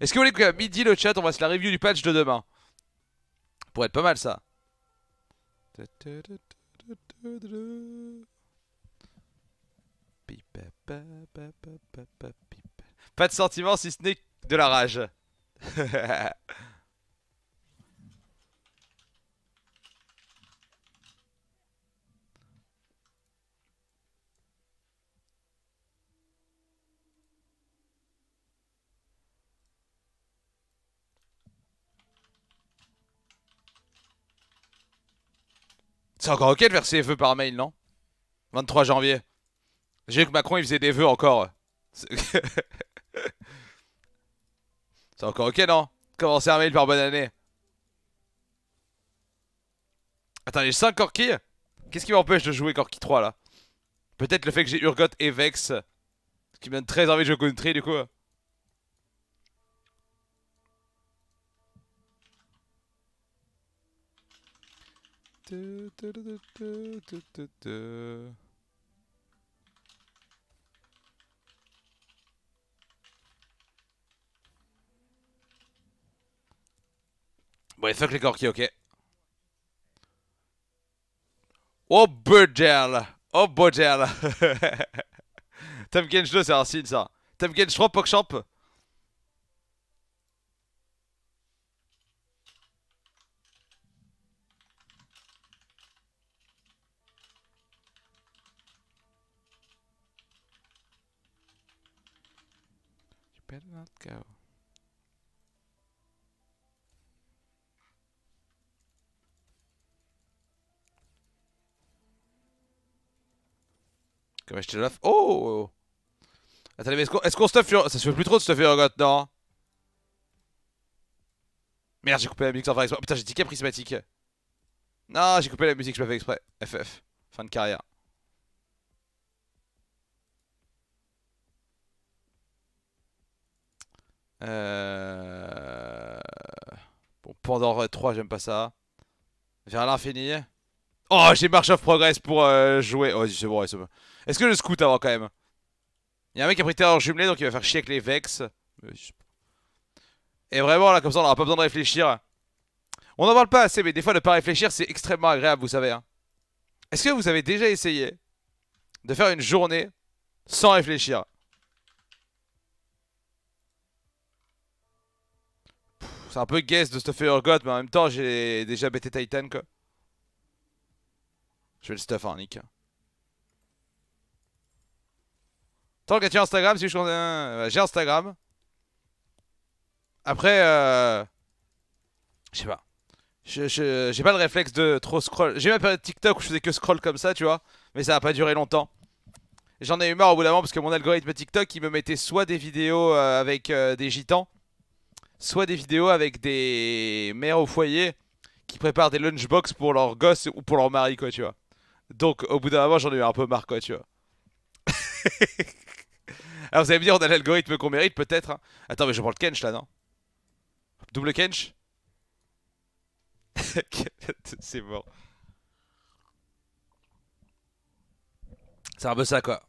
Est-ce que vous voulez qu'à midi le chat on va se la review du patch de demain pourrait être pas mal ça. Pas de sentiment si ce n'est de la rage. C'est encore ok de verser ses vœux par mail, non 23 janvier. J'ai vu que Macron il faisait des vœux encore. C'est encore ok, non Commencer un mail par bonne année. Attends, j'ai 5 Corki Qu'est-ce qui m'empêche de jouer Corki 3 là Peut-être le fait que j'ai Urgot et Vex. Ce qui me donne très envie de jouer Country du coup. Ouais fuck les corquis, ok. Oh, bordel! Oh, bordel! Temkench 2, c'est un signe, ça. Temkench 3, Pogchamp not go? Comment acheter Oh Attendez, mais est-ce qu'on est stuff Ça se fait plus trop de stuff God non Merde, j'ai coupé la musique sans faire exprès. Oh, putain, j'ai tiqué prismatique. Non, j'ai coupé la musique, je l'avais fait exprès. FF. Fin de carrière. Euh... Bon, pendant 3, j'aime pas ça. Vers l'infini. Oh, j'ai March of Progress pour euh, jouer. Oh, c'est bon, c'est bon. Est-ce que je scoute avant quand même Il y a un mec qui a pris Terreur jumelé, donc il va faire chier avec les Vex. Euh, Et vraiment, là, comme ça, on aura pas besoin de réfléchir. On n'en parle pas assez, mais des fois, ne pas réfléchir, c'est extrêmement agréable, vous savez. Hein. Est-ce que vous avez déjà essayé de faire une journée sans réfléchir c'est un peu guess de stuffer God mais en même temps, j'ai déjà bêté Titan, quoi. Je vais le stuff en nick. Tant que tu Instagram, si je un. Euh, j'ai Instagram. Après, euh... je sais pas. J'ai pas le réflexe de trop scroll. J'ai eu ma période TikTok où je faisais que scroll comme ça, tu vois. Mais ça a pas duré longtemps. J'en ai eu marre au bout d'un moment parce que mon algorithme TikTok, il me mettait soit des vidéos euh, avec euh, des gitans, soit des vidéos avec des mères au foyer qui préparent des lunchbox pour leurs gosses ou pour leur mari, quoi, tu vois. Donc, au bout d'un moment, j'en ai eu un peu marre, quoi, tu vois. Alors, vous allez me dire, on a l'algorithme qu'on mérite, peut-être. Hein. Attends, mais je prends le Kench, là, non Double Kench C'est bon C'est un peu ça, quoi.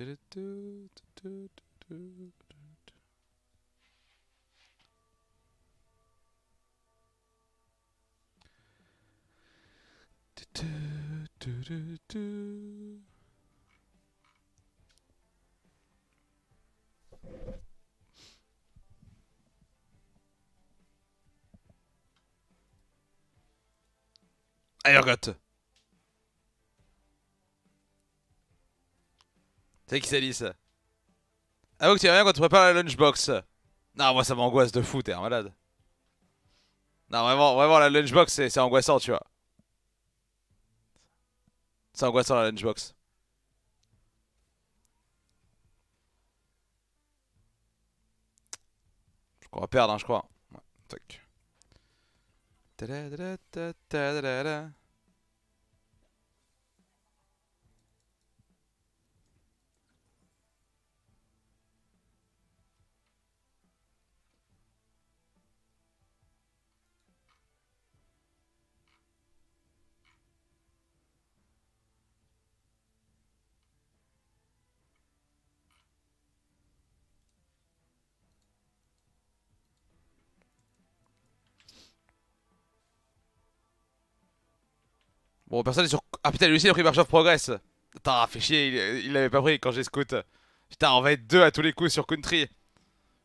I got C'est qui c'est ça Ah ouais, tu rien quand tu prépares la lunchbox. Non, moi ça m'angoisse de fou, t'es un malade. Non, vraiment, vraiment la lunchbox c'est angoissant, tu vois. C'est angoissant la lunchbox. Je crois perdre, hein, je crois. Ouais, tac. Bon, personne est sur... Ah putain, lui aussi il a pris March of Progress. Attends, fait chier, il l'avait pas pris quand j'ai scout. Putain, on va être deux à tous les coups sur Country.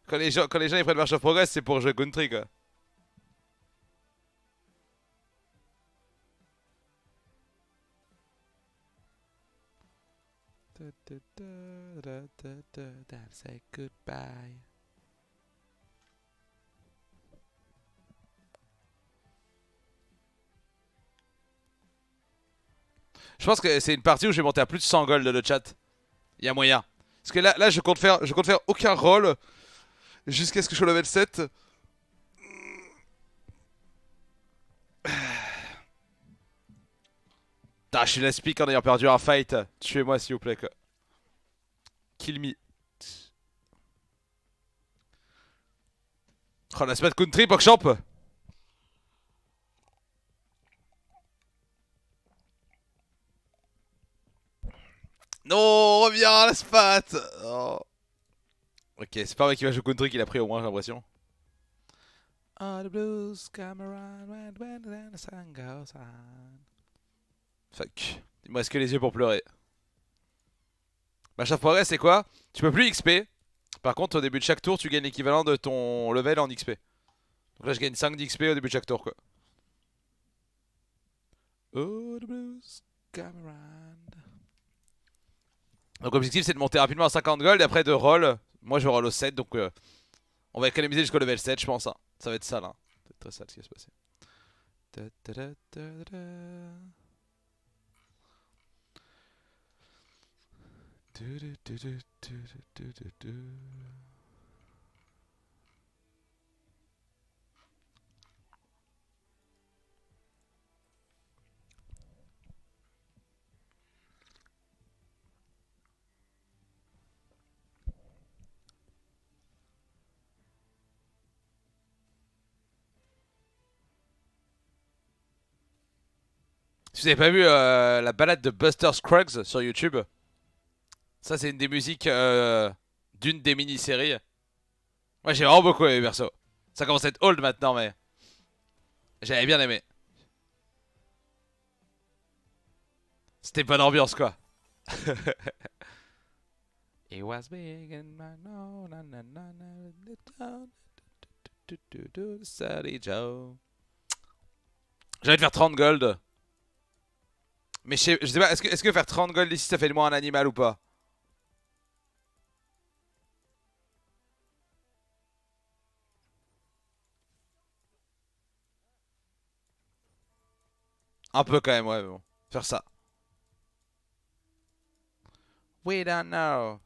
Quand les gens, quand les gens ils prennent March of Progress, c'est pour jouer Country quoi. say goodbye. Je pense que c'est une partie où je vais monter à plus de 100 gold le chat. Il y a moyen. Parce que là, là je, compte faire, je compte faire aucun rôle jusqu'à ce que je sois level 7. Putain, je suis en ayant perdu un fight. Tuez-moi s'il vous plaît. Kill me. Oh, la spat country, pokchamp Non, reviens à la spat oh. Ok, c'est pas vrai qu'il va jouer country qu'il a pris au moins, j'ai l'impression. Oh, the blues when, the goes Fuck. Il me reste que les yeux pour pleurer. Ma pour progrès, c'est quoi Tu peux plus XP. Par contre, au début de chaque tour, tu gagnes l'équivalent de ton level en XP. Donc là, je gagne 5 d'XP au début de chaque tour, quoi. Oh, the blues come donc l'objectif c'est de monter rapidement à 50 gold et après de roll. Moi je roll au 7 donc euh, on va économiser jusqu'au level 7 je pense. Hein. Ça va être sale. Hein. Ça va être très sale ce qui va se passer. vous avez pas vu la balade de Buster Scruggs sur YouTube Ça, c'est une des musiques d'une des mini-séries. Moi, j'ai vraiment beaucoup aimé, perso. Ça commence à être old maintenant, mais... J'avais bien aimé. C'était bonne ambiance, quoi. J'avais was J'allais faire 30 gold. Mais je sais, pas, est-ce que, faire 30 gold ici ça fait de moi un animal ou pas Un peu quand même, ouais, mais bon. Faire ça. We don't know.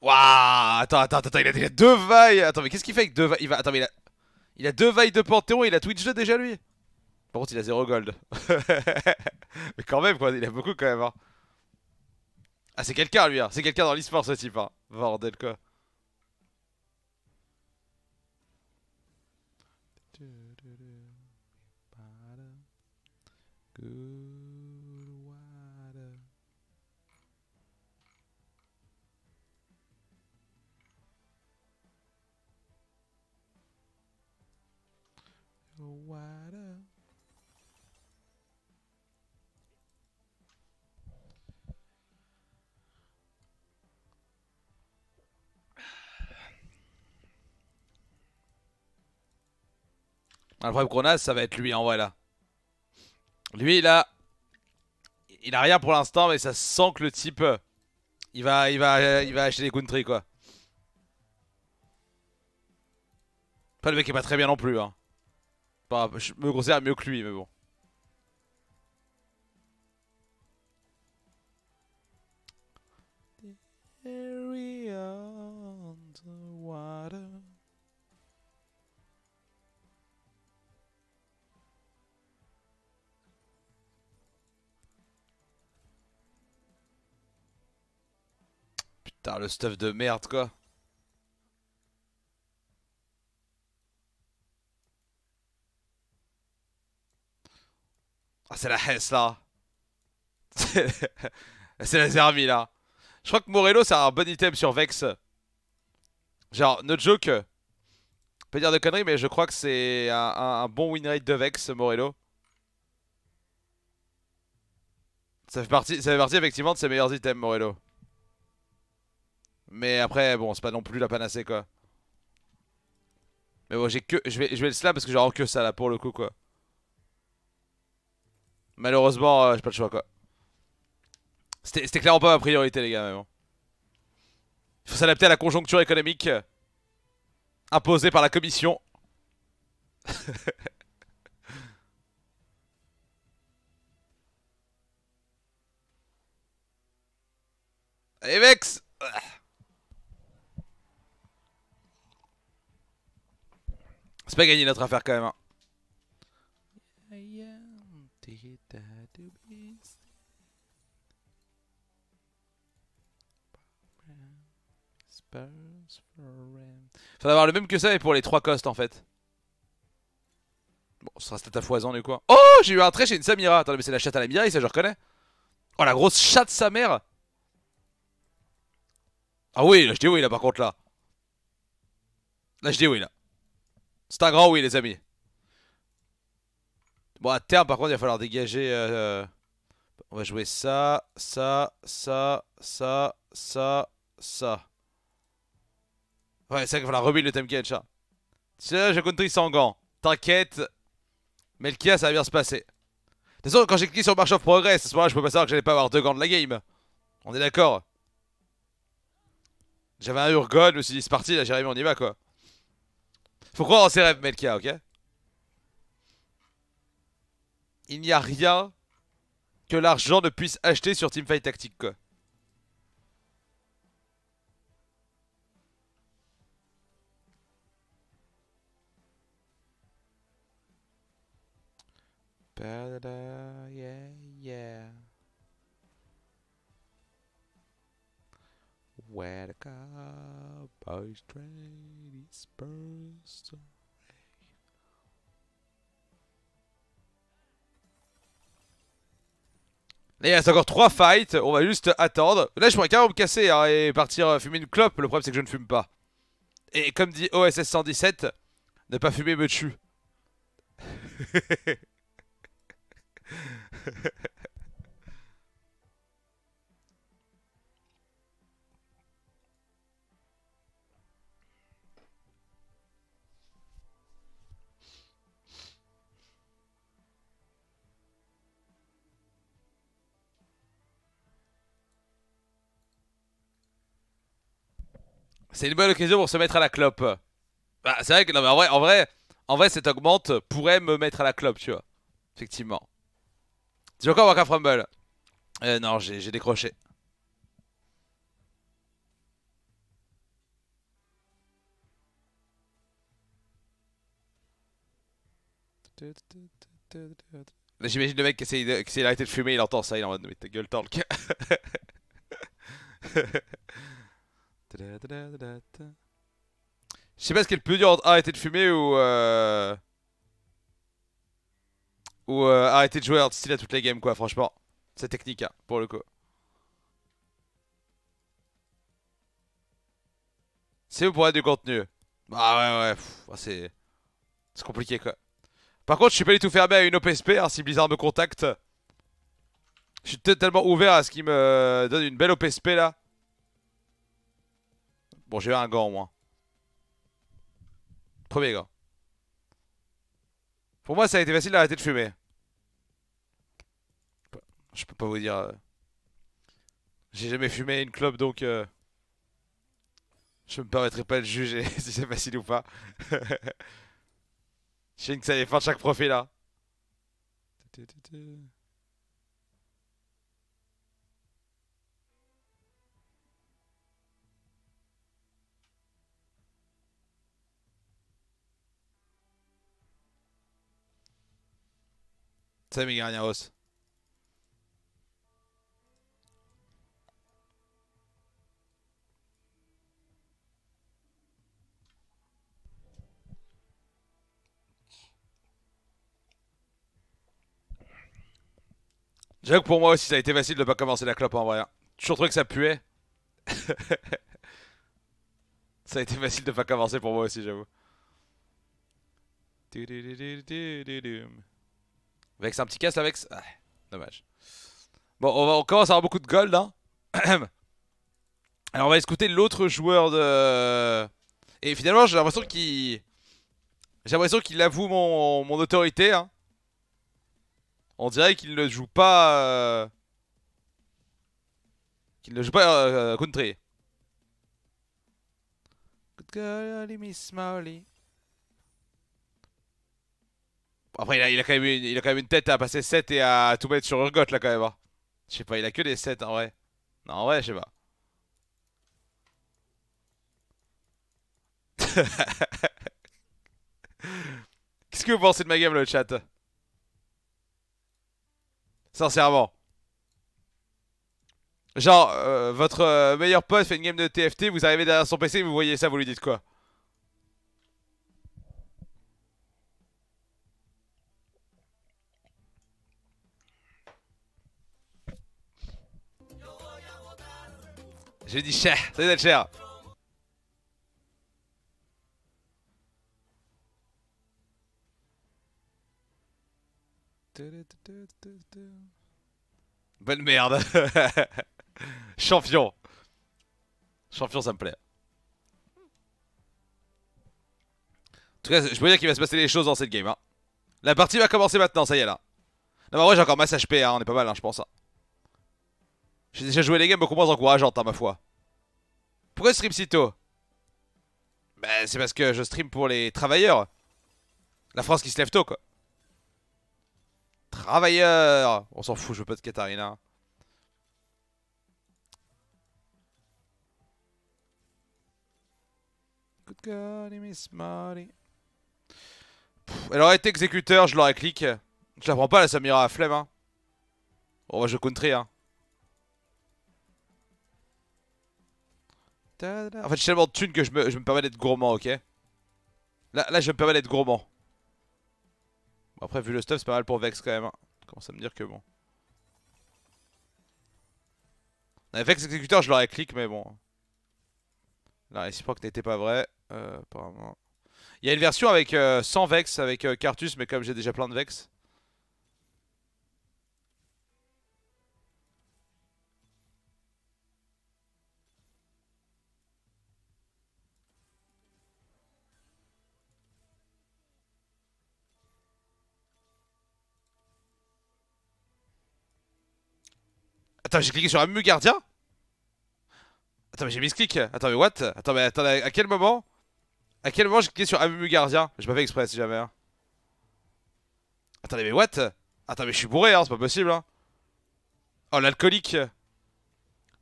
Waouh Attends, attends, attends, il a, deux vailles Attends, mais qu'est-ce qu'il fait avec deux vailles il va... Attends, mais il a... Il a deux vailles de Panthéon et il a Twitch 2 déjà, lui il a zéro gold. Mais quand même, quoi, il a beaucoup quand même. Hein. Ah, c'est quelqu'un lui, hein. c'est quelqu'un dans l'esport ce type. Hein. Bordel quoi. Le problème qu'on a, ça va être lui en hein, vrai là. Lui là, il a rien pour l'instant, mais ça sent que le type, euh, il va, il va, il va acheter des country quoi. Pas le mec est pas très bien non plus. Hein. je me considère mieux que lui, mais bon. There we are. Putain, le stuff de merde, quoi. Ah, c'est la Hesse, là. c'est la Zermi, là. Je crois que Morello, c'est un bon item sur Vex. Genre, no joke. Pas dire de conneries, mais je crois que c'est un, bon win rate de Vex, Morello. Ça fait partie, ça fait partie effectivement de ses meilleurs items, Morello. Mais après, bon, c'est pas non plus la panacée, quoi. Mais bon, j'ai que. Je vais, je vais le slap parce que j'ai encore que ça là pour le coup, quoi. Malheureusement, euh, j'ai pas le choix, quoi. C'était clairement pas ma priorité, les gars, même. Il faut s'adapter à la conjoncture économique euh, imposée par la commission. Allez, mecs C'est pas gagné notre affaire quand même. Hein. Faut avoir le même que ça et pour les trois costes en fait. Bon, ce sera peut-être foison du quoi. Oh, j'ai eu un trait chez une Samira. Attendez mais c'est la chatte à la Mireille, ça je reconnais. Oh, la grosse chatte sa mère. Ah oui, là je dis oui là par contre là. Là je dis oui là. C'est un grand oui, les amis. Bon, à terme, par contre, il va falloir dégager... Euh, euh, on va jouer ça, ça, ça, ça, ça, ça. Ouais, c'est vrai qu'il va falloir rebuild le Catch. Si Tiens, je country sans gants. T'inquiète. Melkia, ça va bien se passer. De toute façon, quand j'ai cliqué sur March of Progress, à ce moment-là, je peux pas savoir que j'allais pas avoir deux gants de la game. On est d'accord. J'avais un Urgon, je me suis dit, c'est parti, là, Jérémy, on y va, quoi en ses rêves, Melka, ok Il n'y a rien que l'argent ne puisse acheter sur Teamfight Tactique, quoi. Yeah, yeah. Where boy's train il reste encore 3 fights, on va juste attendre. Là je pourrais carrément me casser hein, et partir euh, fumer une clope, le problème c'est que je ne fume pas. Et comme dit OSS 117, ne pas fumer me tue. c'est une bonne occasion pour se mettre à la clope. Bah, c'est vrai que, non, mais en vrai, en vrai, en vrai, cette augmente pourrait me mettre à la clope, tu vois. Effectivement. veux encore Waka Frumble. Euh, non, j'ai décroché. J'imagine le mec qui essaye d'arrêter de, de fumer, il entend ça, il est en mode mais ta gueule talk. Je sais pas ce qu'elle peut le plus dur entre arrêter de fumer ou... Euh, ou euh, arrêter de jouer hard style à toutes les games quoi, franchement. C'est technique, hein, pour le coup. C'est pour être du contenu. Bah ouais, ouais, ah, c'est... compliqué, quoi. Par contre, je suis pas du tout fermé à une OPSP, hein, si Blizzard me contacte. Je suis totalement ouvert à ce qui me donne une belle OPSP, là. Bon, j'ai eu un gant, au moins. Premier gant. Pour moi, ça a été facile d'arrêter de fumer. Je peux pas vous dire. Euh, j'ai jamais fumé une clope, donc euh, je me permettrai pas de juger si c'est facile ou pas. je sais que ça dépend de chaque profil là. Hein. Sí, à hausse J'avoue que pour moi aussi, ça a été facile de pas commencer la clope en vrai. Toujours trouvé que ça puait. ça a été facile de pas commencer pour moi aussi, j'avoue. Avec un petit casse, avec ah, dommage. Bon, on, va, on, commence à avoir beaucoup de gold. Hein. Alors, on va écouter l'autre joueur de. Et finalement, j'ai l'impression qu'il. J'ai l'impression qu'il avoue mon, autorité. Hein. On dirait qu'il ne joue pas. Euh, qu'il ne joue pas euh, euh, country. Good Miss après, il a, quand même une, tête à passer 7 et à tout mettre sur Urgot là quand même. Hein. Je sais pas, il a que des 7 en vrai. Non, en vrai, je sais pas. Qu'est-ce que vous pensez de ma game, le chat Sincèrement. Genre, euh, votre euh, meilleur pote fait une game de TFT, vous arrivez derrière son PC, vous voyez ça, vous lui dites quoi J'ai dit cher. Salut cher. Bonne merde. Champion. Champion, ça me plaît. En tout cas, je peux dire qu'il va se passer des choses dans cette game. Hein. La partie va commencer maintenant, ça y est là. Non, mais en j'ai encore masse HP, hein. on est pas mal, hein, je pense. J'ai déjà joué les games beaucoup moins encourageantes, à hein, ma foi. Pourquoi stream si tôt Ben, c'est parce que je stream pour les travailleurs. La France qui se lève tôt, quoi. Travailleurs On s'en fout, je veux pas de Katarina. Good God, miss elle aurait été exécuteur, je l'aurais cliqué. Je la prends pas, la Samira à flemme. Hein. On va je country, hein. En fait, j'ai tellement de thunes que je me, permets d'être gourmand, ok là, là, je me permets d'être gourmand. Bon, après, vu le stuff, c'est pas mal pour Vex quand même. Hein. Commence à me dire que bon. Vex exécuteur, je l'aurais cliqué, mais bon. La réciproque n'était pas vrai. Euh, apparemment. Il y a une version avec euh, sans Vex, avec euh, Cartus, mais comme j'ai déjà plein de Vex, Attends, j'ai cliqué sur Amu Gardien Attends, mais j'ai mis-clic Attends, mais what Attends, mais attends, à quel moment À quel moment j'ai cliqué sur Amu Gardien J'ai pas fait exprès, si jamais. Hein. Attendez, mais what Attends, mais je suis bourré, hein, c'est pas possible. Hein. Oh, l'alcoolique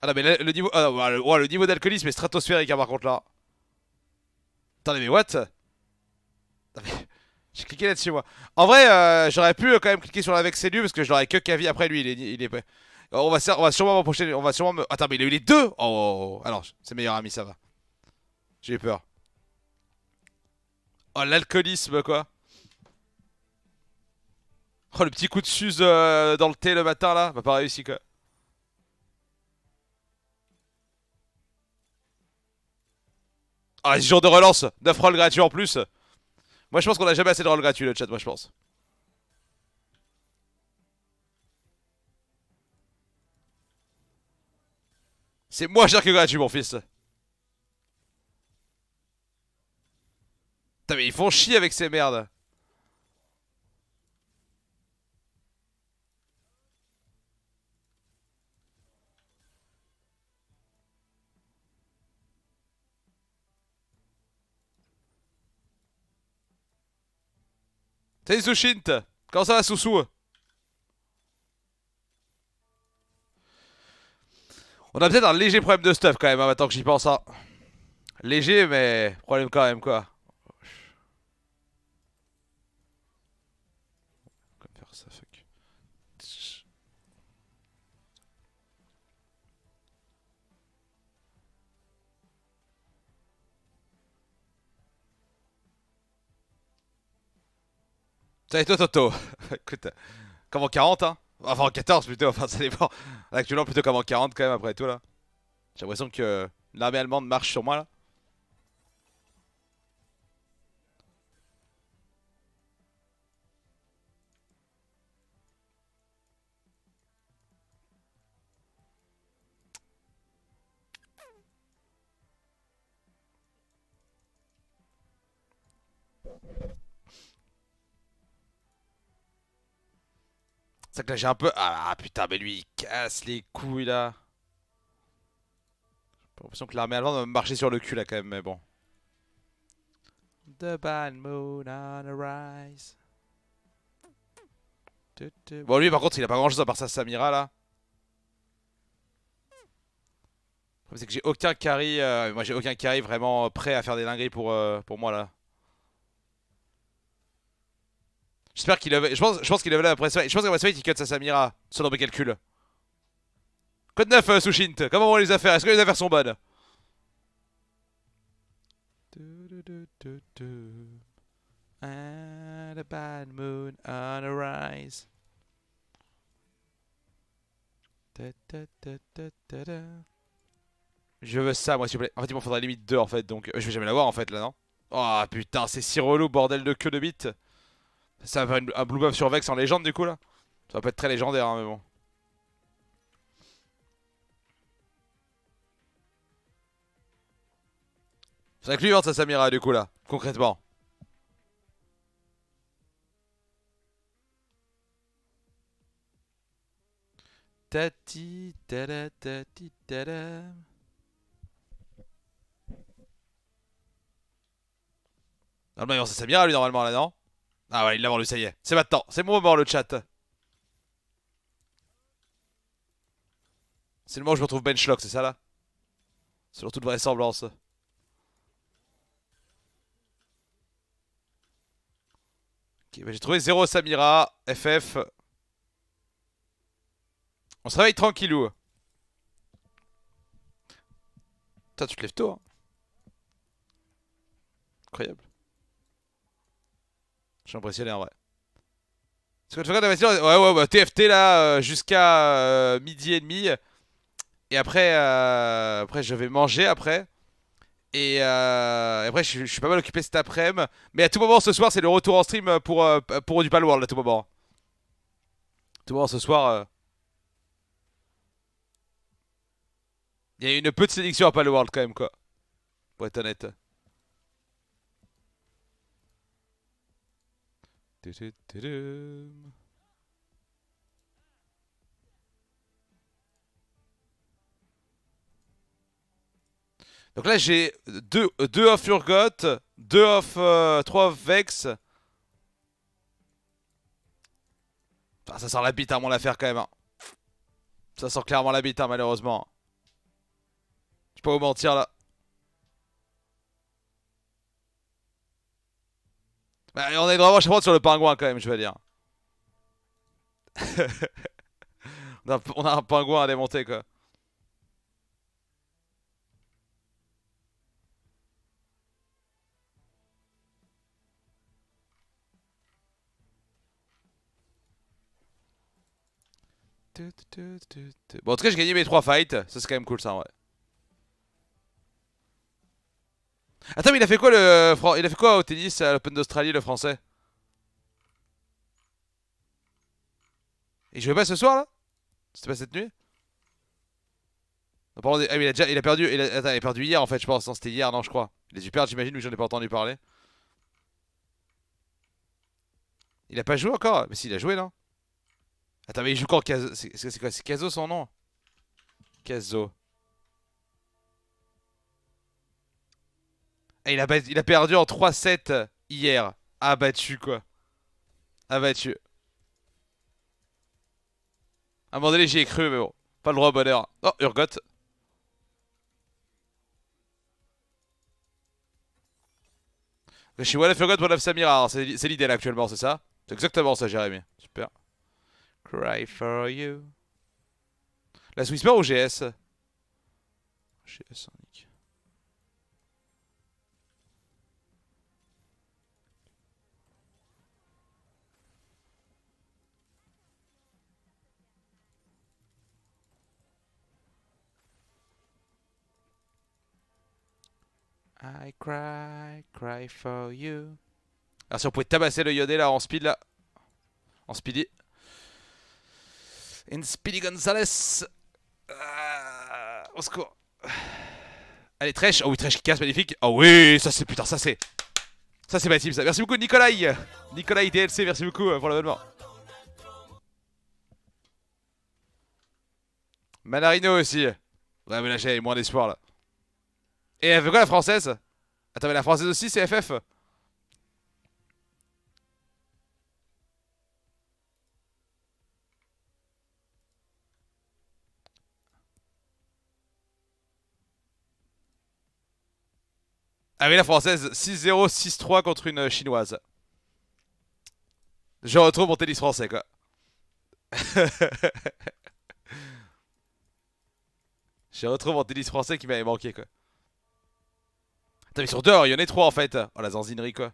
Ah non, mais le, niveau... Ah bah, le, niveau d'alcoolisme est stratosphérique, hein, par contre, là. Attendez, mais what J'ai cliqué là-dessus, moi. En vrai, euh, j'aurais pu euh, quand même cliquer sur la vexélu parce que je l'aurais que Kavi. après lui, il est... Il est... On va, va sûrement m'approcher. On va sûrement me. Attends, mais il a eu les deux oh, oh, oh, oh Alors, c'est meilleur ami, ça va. J'ai peur. Oh, l'alcoolisme, quoi. Oh, le petit coup de suze euh, dans le thé le matin, là. va bah, pas réussir, quoi. Ah, ce genre de relance 9 rolls gratuits en plus Moi je pense qu'on a jamais assez de rolls gratuits le chat, moi je pense C'est moins cher que gratuit, mon fils. Putain, mais ils font chier avec ces merdes. Salut Sushint Comment ça va Soussou On a peut-être un léger problème de stuff quand même, hein, maintenant que j'y pense. Hein. Léger, mais problème quand même, quoi. Comme faire ça, fuck. Salut toi Toto Écoute, comme en 40 hein Enfin en 14 plutôt, enfin ça dépend. Actuellement plutôt comme en 40 quand même après tout là. J'ai l'impression que l'armée allemande marche sur moi là. C'est que là j'ai un peu... Ah, ah putain mais lui il casse les couilles là J'ai l'impression que l'armée allemande va me marcher sur le cul là quand même mais bon. The bad moon on the rise. Bon lui par contre il a pas grand chose à part sa Samira là. C'est que j'ai aucun carry, euh, moi j'ai aucun carry vraiment prêt à faire des dingueries pour, euh, pour moi là. J'espère qu'il avait. Je pense, je pense qu'il avait la après Je pense qu'après ça, il cut sa Samira, selon mes calculs. Code 9, euh, Sushint. Comment vont les affaires Est-ce que les affaires sont bonnes And moon on Je veux ça, moi, s'il vous plaît. En fait, il m'en faudrait limite 2 en fait, donc. Euh, je vais jamais l'avoir en fait là, non Oh putain, c'est si relou, bordel de queue de bite. Ça va faire un blue buff sur Vex en légende du coup là Ça va pas être très légendaire hein, mais bon. Ça vrai que lui sa Samira du coup là, concrètement. Tati, tada, tati, tada. Non, mais il vend sa Samira lui normalement là non ah ouais, il l'a vendu, ça y est. C'est maintenant, c'est mon moment le chat. C'est le moment où je retrouve benchlock, c'est ça là Selon toute vraisemblance. Ok, bah j'ai trouvé 0 Samira, FF. On se réveille tranquillou. Putain, tu te lèves tôt. Hein. Incroyable. Je suis impressionné en vrai. Ouais, ouais, TFT bah, là, euh, jusqu'à euh, midi et demi. Et après, euh, après je vais manger après. Et, après, je, suis pas mal occupé cet après-midi. Mais à tout moment ce soir, c'est le retour en stream pour, pour du Palworld à tout moment. À tout moment ce soir. Il y a une petite sélection à Palworld quand même, quoi. Pour être honnête. Donc là j'ai 2 deux, off Urgot, 2 off, 3 off Vex. ça sort la bite mon affaire quand même. Ça sort clairement la bite malheureusement. Je peux vous mentir là. Bah, on est vraiment, je sur le pingouin quand même, je veux dire. on, a, un pingouin à démonter, quoi. Bon, en tout cas, j'ai gagné mes trois fights. Ça, c'est quand même cool, ça, ouais. Attends, mais il a fait quoi le il a fait quoi au tennis à l'Open d'Australie le français Il jouait pas ce soir là C'était pas cette nuit non, ah, mais il, a il a perdu il a... Attends, il a perdu hier en fait je pense, non c'était hier non je crois. Il a dû perdre j'imagine mais j'en ai pas entendu parler. Il a pas joué encore Mais si il a joué non Attends mais il joue quand Caso C'est quoi C'est Caso son nom Caso il, a perdu en 3-7 euh, hier. Abattu quoi. Abattu. À un moment donné j'y ai cru mais bon. Pas le droit au bonheur. Oh Urgot. suis One of Urgot, One of Samira. C'est l'idée là actuellement c'est ça C'est exactement ça Jérémy. Super. Cry for you. La Swissman ou GS GS, nickel. I cry, cry for you. Alors ah, si on pouvait tabasser le Yodé là en speed là. En speedy. In Speedy Gonzalez. Euh, au secours. Allez, Tresh. Oh oui, Tresh qui casse, magnifique. Oh oui, ça c'est putain, ça c'est. Ça c'est simple ça. Merci beaucoup, Nicolai. Nicolai DLC, merci beaucoup euh, pour l'abonnement. Manarino aussi. Ouais, mais là j'ai moins d'espoir là. Et elle veut quoi la française Attends mais la française aussi c'est FF Ah oui la française 6-0, 6-3 contre une euh, chinoise Je retrouve mon tennis français quoi Je retrouve mon tennis français qui m'avait manqué quoi Putain, sur sur deux, il y en a trois en fait. Oh la zanzinerie quoi.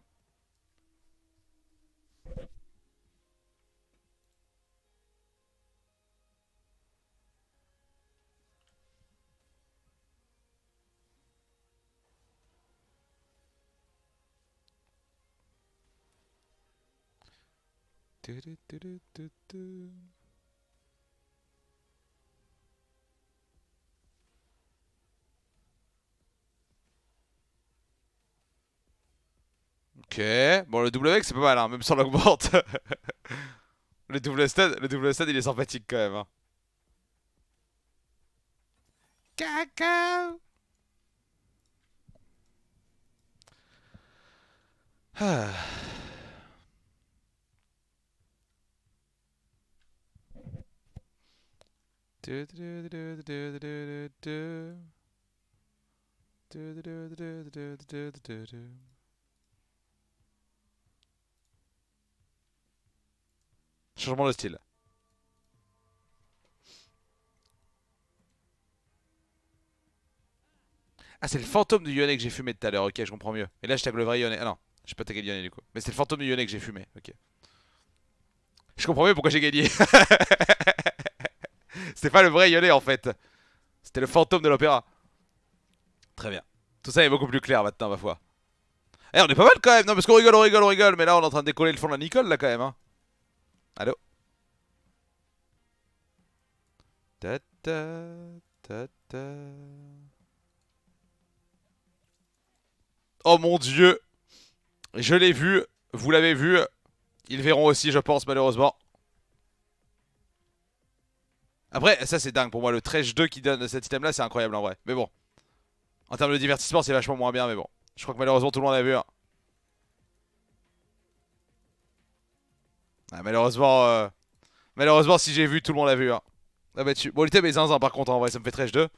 Ok. Bon, le double mec c'est pas mal, hein, même sans l'augmente. le, double stade, le double stade, il est sympathique quand même. Hein. Changement de style. Ah, c'est le fantôme du Lyonnais que j'ai fumé tout à l'heure. Ok, je comprends mieux. Et là, je tape le vrai Yone, Ah non, j'ai pas tagué le Yone du coup. Mais c'est le fantôme du Yone que j'ai fumé. Ok. Je comprends mieux pourquoi j'ai gagné. C'était pas le vrai Yone en fait. C'était le fantôme de l'opéra. Très bien. Tout ça est beaucoup plus clair maintenant, ma foi. Eh, on est pas mal quand même. Non, parce qu'on rigole, on rigole, on rigole. Mais là, on est en train de décoller le fond de la Nicole là quand même. Hein. Allô Oh mon dieu Je l'ai vu, vous l'avez vu. Ils verront aussi, je pense, malheureusement. Après, ça c'est dingue pour moi. Le 13-2 qui donne cet item-là, c'est incroyable en vrai. Mais bon. En termes de divertissement, c'est vachement moins bien, mais bon. Je crois que malheureusement, tout le monde l'a vu. Hein. Ah, malheureusement, euh, malheureusement, si j'ai vu, tout le monde l'a vu. Hein. Ah, bah, tu... Bon, par contre, hein, en vrai, ça me fait trêche 2.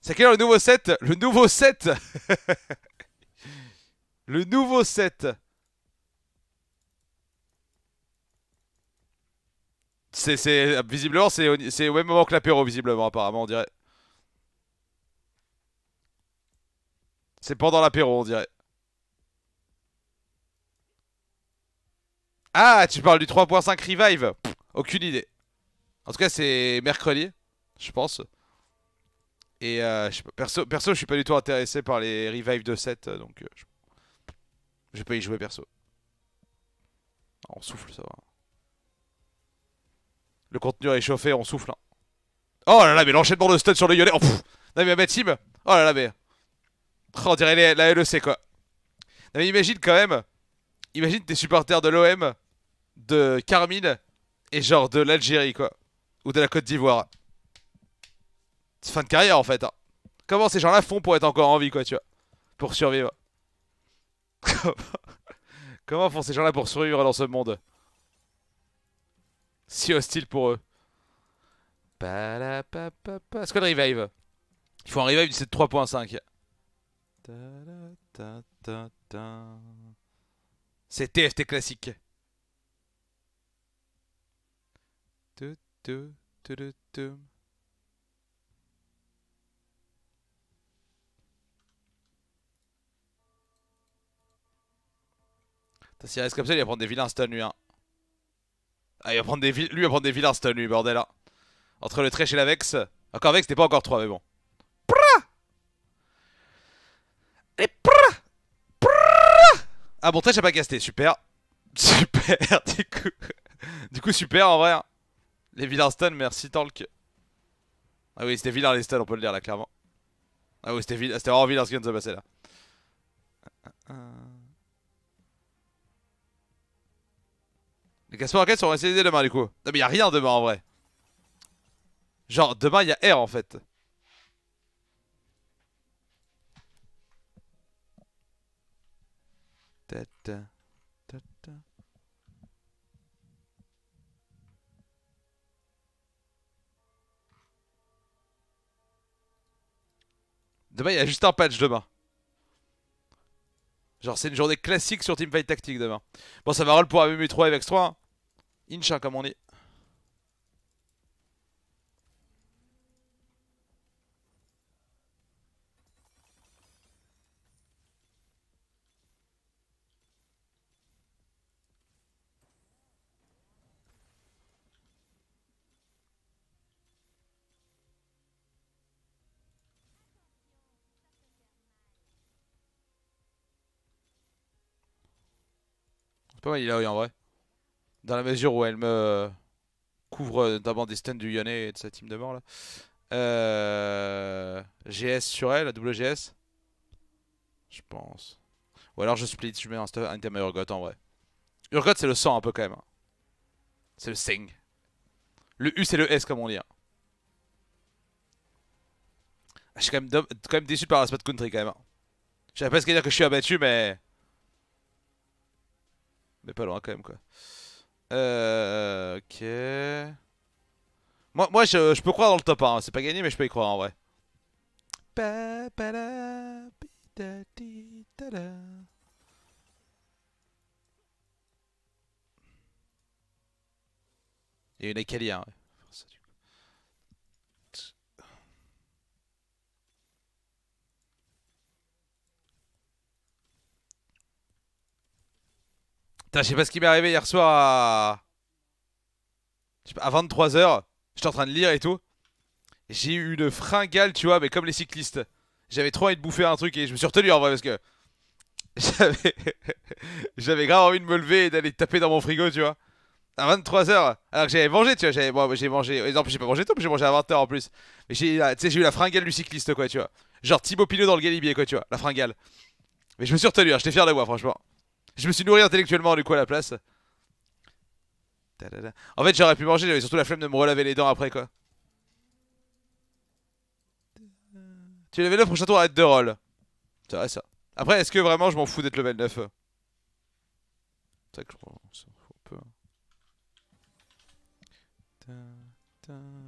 C'est quel le nouveau set Le nouveau set Le nouveau set C'est visiblement c'est au même moment que l'apéro visiblement apparemment on dirait. C'est pendant l'apéro on dirait. Ah, tu parles du 3.5 Revive Aucune idée. En tout cas, c'est mercredi, je pense. Et euh, je, perso, perso, je suis pas du tout intéressé par les revives de 7, euh, donc euh, je, vais pas y jouer perso. Ah, on souffle, ça va. Le contenu est chauffé, on souffle. Hein. Oh là là, mais l'enchaînement de stun sur le Yonet. Oh, non, mais ma team. Oh là là, mais. Oh, on dirait la LEC quoi. Non, mais imagine quand même imagine t'es supporters de l'OM, de Carmine et genre de l'Algérie quoi. Ou de la Côte d'Ivoire. C'est fin de carrière en fait. Hein. Comment ces gens-là font pour être encore en vie quoi, tu vois. Pour survivre. Comment font ces gens-là pour survivre dans ce monde Si hostile pour eux. C'est revive Il faut un revive du 3.5. C'est TFT classique. il reste comme ça, il va prendre des vilains stuns lui. Hein. Ah, il va prendre des lui il va prendre des vilains stuns lui, bordel. Hein. Entre le Trèche et la Vex. Encore Vex, t'es pas encore 3, mais bon. Prah Ah bon, t'as pas casté, super. Super, du coup. Du coup, super en vrai. Hein. Les vilains stun, merci Talk. Ah oui, c'était vilain les stuns, on peut le dire là, clairement. Ah oui, c'était vraiment vilain ce qui vient de se passer là. Les en roquettes sont essayés demain du coup. Non mais y'a rien demain en vrai. Genre demain y'a R en fait. Demain, il y a juste un patch demain. Genre, c'est une journée classique sur Teamfight Tactique demain. Bon, ça va roll pour AMU 3 avec 3. Hein. Incha, hein, comme on est. pas mal Illaoi en vrai. Dans la mesure où elle me couvre d'abord des stuns du Yone et de sa team de mort là. Euh... GS sur elle, la double GS Je pense. Ou alors je split, je mets un, stuff, un à Urgot en vrai. Urgot c'est le sang un peu quand même. Hein. C'est le sing. Le U c'est le S comme on dit. Hein. Ah, je suis quand même, quand même déçu par la spot country quand même. Hein. Je sais pas ce qu'il dire que je suis abattu mais... Mais pas loin quand même quoi. Euh, ok. Moi, moi je, peux croire dans le top 1, hein. c'est pas gagné mais je peux y croire en vrai. Il y une Akalia, hein, ouais. je sais pas ce qui m'est arrivé hier soir à... Pas, à 23h, j'étais en train de lire et tout. J'ai eu une fringale, tu vois, mais comme les cyclistes. J'avais trop envie de bouffer un truc et je me suis retenu en vrai parce que... J'avais... grave envie de me lever et d'aller taper dans mon frigo, tu vois. À 23h, alors que j'avais mangé, tu vois, j'avais j'ai mangé. Non, j'ai pas mangé tout, j'ai mangé à 20h en plus. Mais j'ai, j'ai eu la fringale du cycliste, quoi, tu vois. Genre Thibaut Pinot dans le Galibier, quoi, tu vois, la fringale. Mais je me suis retenu, hein, j'étais fier de moi, franchement. Je me suis nourri intellectuellement du coup à la place. En fait, j'aurais pu manger, j'avais surtout la flemme de me relaver les dents après quoi. Tu es level 9 prochain tour, arrête de roll. C'est vrai ça. Après, est-ce que vraiment je m'en fous d'être level 9 C'est vrai que hein.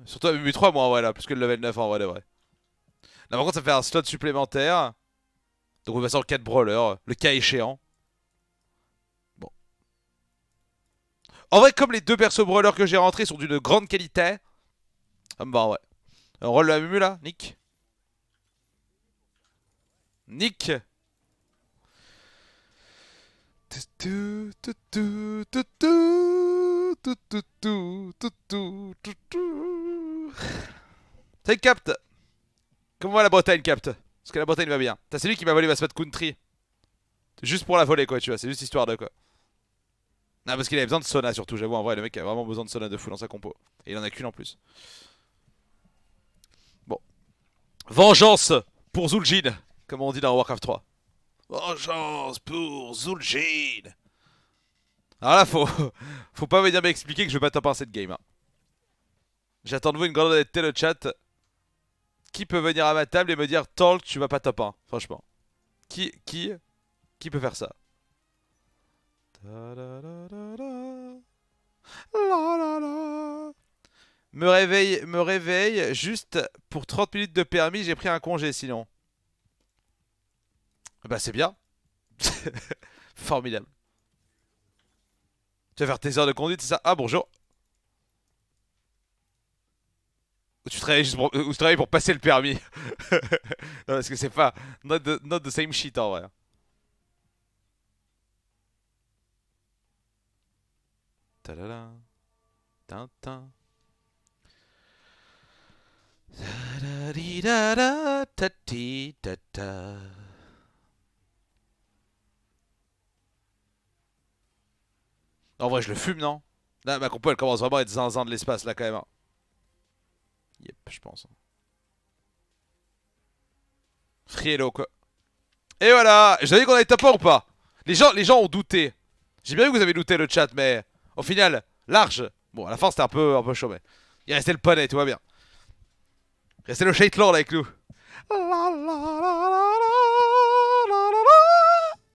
Surtout 3 moi en vrai là, plus que le level 9 en vrai vrai. Là par contre ça fait un slot supplémentaire. Donc on va en 4 brawlers, le cas échéant. En vrai, comme les deux perso brawlers que j'ai rentrés sont d'une grande qualité, Ah me bah, ouais. Euh, on roll la mumu là, Nick Nick une Capte Comment va la Bretagne, Capte Parce que la Bretagne va bien. T'as celui qui m'a volé ma spot country. Juste pour la voler, quoi, tu vois. C'est juste histoire de quoi. Non, parce qu'il avait besoin de Sona surtout, j'avoue. En vrai, le mec a vraiment besoin de Sona de fou dans sa compo. Et il en a qu'une en plus. Bon. Vengeance pour Zul'jin, comme on dit dans Warcraft 3. Vengeance pour Zul'jin. Alors là, faut, faut pas venir m'expliquer que je vais pas taper cette game. Hein. J'attends de vous une grande honnêteté, le chat. Qui peut venir à ma table et me dire Talk, tu vas pas top 1 Franchement. Qui, qui, qui peut faire ça me réveille, me réveille, juste pour 30 minutes de permis, j'ai pris un congé sinon. Bah c'est bien. Formidable. Tu vas faire tes heures de conduite, c'est ça Ah bonjour. Ou tu travailles, juste pour, euh, passer le permis. non parce que c'est pas... Not not the same shit en vrai. Talala. Tintin. En vrai, ah je le fume, non Là, ma compo, elle commence vraiment à être zinzin de l'espace, là, quand même. Hein. Yep, je pense. Friello, hein. quoi. Et voilà J'avais qu'on allait taper ou pas les gens, les gens ont douté. J'ai bien vu que vous avez douté, le chat, mais... Au final, large. Bon, à la fin, c'était un peu, un peu chaud, mais... Il restait le poney, tout va bien. Restait le Shaitlord avec nous.